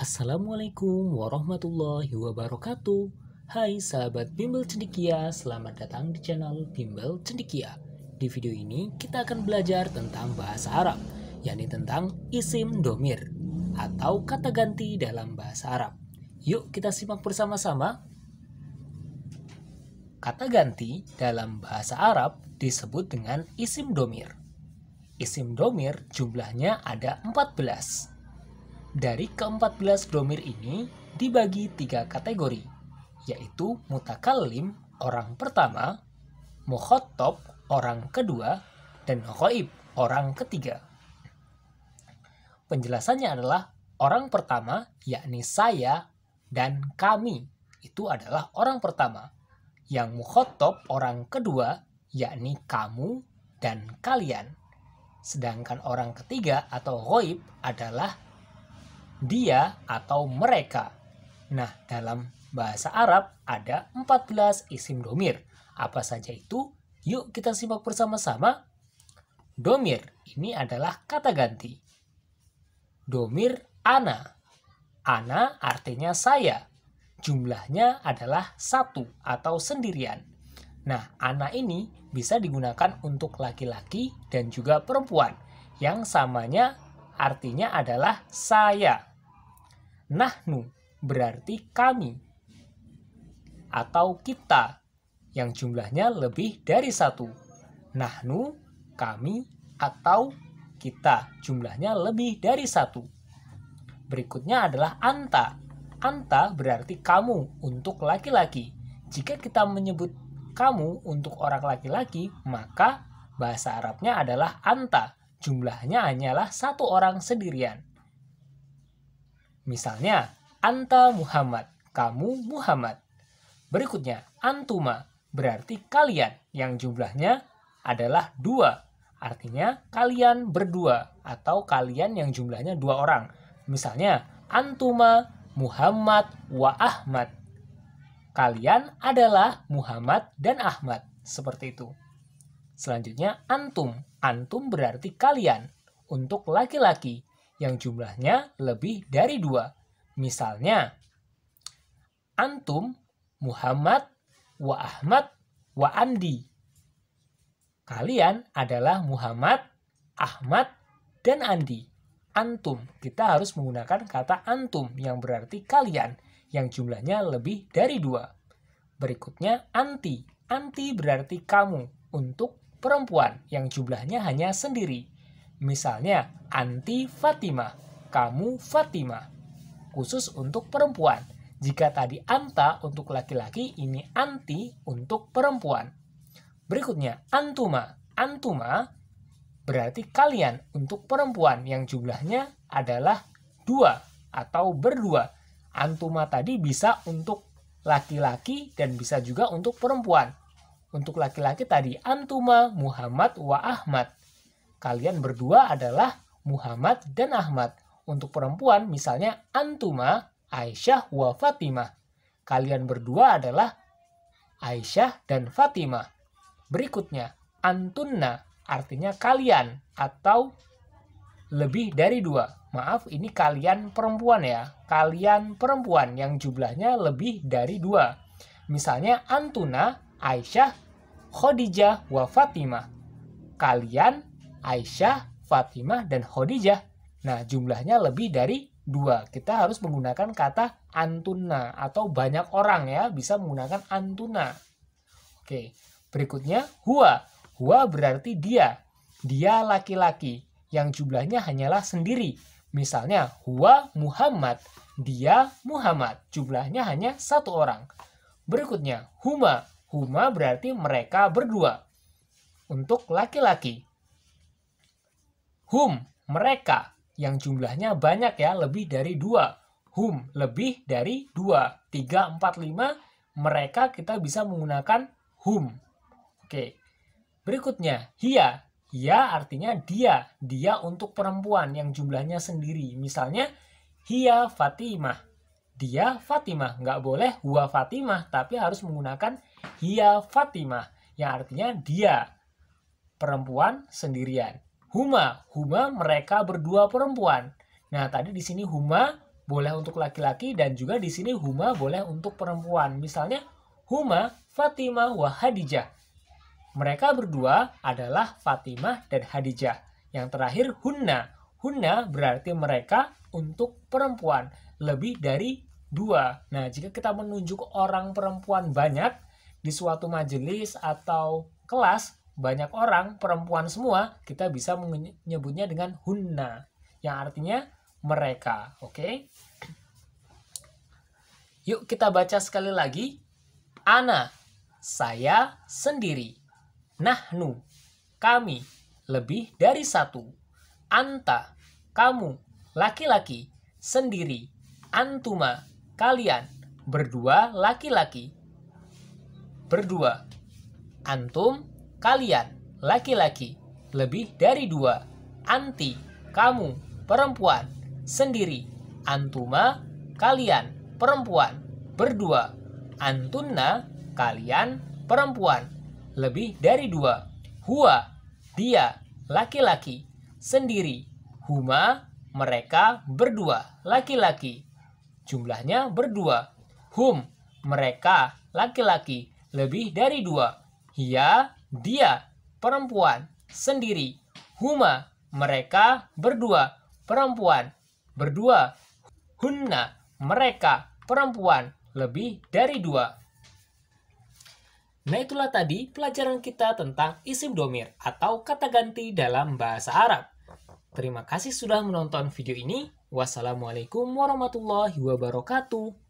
Assalamualaikum warahmatullahi wabarakatuh Hai sahabat Bimbel Cendikia, selamat datang di channel Bimbel Cendikia Di video ini kita akan belajar tentang bahasa Arab yakni tentang isim domir atau kata ganti dalam bahasa Arab Yuk kita simak bersama-sama Kata ganti dalam bahasa Arab disebut dengan isim domir Isim domir jumlahnya ada 14 dari ke-14 domir ini dibagi tiga kategori, yaitu mutakalim orang pertama, mukhotob orang kedua, dan khoib orang ketiga. Penjelasannya adalah orang pertama yakni saya dan kami itu adalah orang pertama. Yang mukhotob orang kedua yakni kamu dan kalian. Sedangkan orang ketiga atau ghoib adalah dia atau mereka. Nah, dalam bahasa Arab ada 14 isim domir. Apa saja itu? Yuk kita simak bersama-sama. Domir ini adalah kata ganti. Domir ana. Ana artinya saya. Jumlahnya adalah satu atau sendirian. Nah, ana ini bisa digunakan untuk laki-laki dan juga perempuan. Yang samanya artinya adalah saya nahnu berarti kami atau kita yang jumlahnya lebih dari satu. Nahnu, kami, atau kita jumlahnya lebih dari satu. Berikutnya adalah anta. Anta berarti kamu untuk laki-laki. Jika kita menyebut kamu untuk orang laki-laki, maka bahasa Arabnya adalah anta. Jumlahnya hanyalah satu orang sendirian. Misalnya, anta Muhammad, kamu Muhammad. Berikutnya, antuma, berarti kalian yang jumlahnya adalah dua. Artinya, kalian berdua atau kalian yang jumlahnya dua orang. Misalnya, antuma, Muhammad, wa Ahmad. Kalian adalah Muhammad dan Ahmad. Seperti itu. Selanjutnya, antum. Antum berarti kalian. Untuk laki-laki, yang jumlahnya lebih dari dua. Misalnya, Antum, Muhammad, wa Ahmad, wa Andi. Kalian adalah Muhammad, Ahmad, dan Andi. Antum, kita harus menggunakan kata antum yang berarti kalian, yang jumlahnya lebih dari dua. Berikutnya, anti. Anti berarti kamu untuk perempuan yang jumlahnya hanya sendiri Misalnya, anti Fatima, kamu Fatima. Khusus untuk perempuan. Jika tadi anta untuk laki-laki, ini anti untuk perempuan. Berikutnya, antuma. Antuma berarti kalian untuk perempuan yang jumlahnya adalah dua atau berdua. Antuma tadi bisa untuk laki-laki dan bisa juga untuk perempuan. Untuk laki-laki tadi antuma Muhammad wa Ahmad Kalian berdua adalah Muhammad dan Ahmad. Untuk perempuan misalnya Antuma, Aisyah, wa Fatimah. Kalian berdua adalah Aisyah dan Fatimah. Berikutnya, Antunna artinya kalian atau lebih dari dua. Maaf, ini kalian perempuan ya. Kalian perempuan yang jumlahnya lebih dari dua. Misalnya Antuna, Aisyah, Khadijah, wa Fatimah. Kalian Aisyah, Fatimah, dan Khadijah. Nah, jumlahnya lebih dari dua. Kita harus menggunakan kata antuna atau banyak orang ya bisa menggunakan antuna. Oke, berikutnya huwa. Huwa berarti dia. Dia laki-laki yang jumlahnya hanyalah sendiri. Misalnya huwa Muhammad, dia Muhammad. Jumlahnya hanya satu orang. Berikutnya huma. Huma berarti mereka berdua. Untuk laki-laki. Hum, mereka, yang jumlahnya banyak ya, lebih dari dua. Hum, lebih dari dua. Tiga, empat, lima, mereka kita bisa menggunakan hum. Oke, berikutnya, hia. Hia artinya dia, dia untuk perempuan yang jumlahnya sendiri. Misalnya, hia Fatimah. Dia Fatimah, nggak boleh hua Fatimah, tapi harus menggunakan hia Fatimah, yang artinya dia, perempuan sendirian huma. Huma mereka berdua perempuan. Nah, tadi di sini huma boleh untuk laki-laki dan juga di sini huma boleh untuk perempuan. Misalnya huma Fatimah wa Hadijah. Mereka berdua adalah Fatimah dan Hadijah. Yang terakhir hunna. Hunna berarti mereka untuk perempuan lebih dari dua. Nah, jika kita menunjuk orang perempuan banyak di suatu majelis atau kelas, banyak orang, perempuan semua, kita bisa menyebutnya dengan hunna, yang artinya mereka. Oke, okay? yuk kita baca sekali lagi: "Ana, saya sendiri, nahnu, kami, lebih dari satu, anta, kamu, laki-laki, sendiri, antuma, kalian, berdua, laki-laki, berdua, antum." kalian laki-laki lebih dari dua, anti kamu perempuan sendiri, antuma kalian perempuan berdua, antunna kalian perempuan lebih dari dua, hua dia laki-laki sendiri, huma mereka berdua laki-laki jumlahnya berdua, hum mereka laki-laki lebih dari dua, hia dia, perempuan, sendiri. Huma, mereka, berdua. Perempuan, berdua. Hunna, mereka, perempuan, lebih dari dua. Nah itulah tadi pelajaran kita tentang isim domir atau kata ganti dalam bahasa Arab. Terima kasih sudah menonton video ini. Wassalamualaikum warahmatullahi wabarakatuh.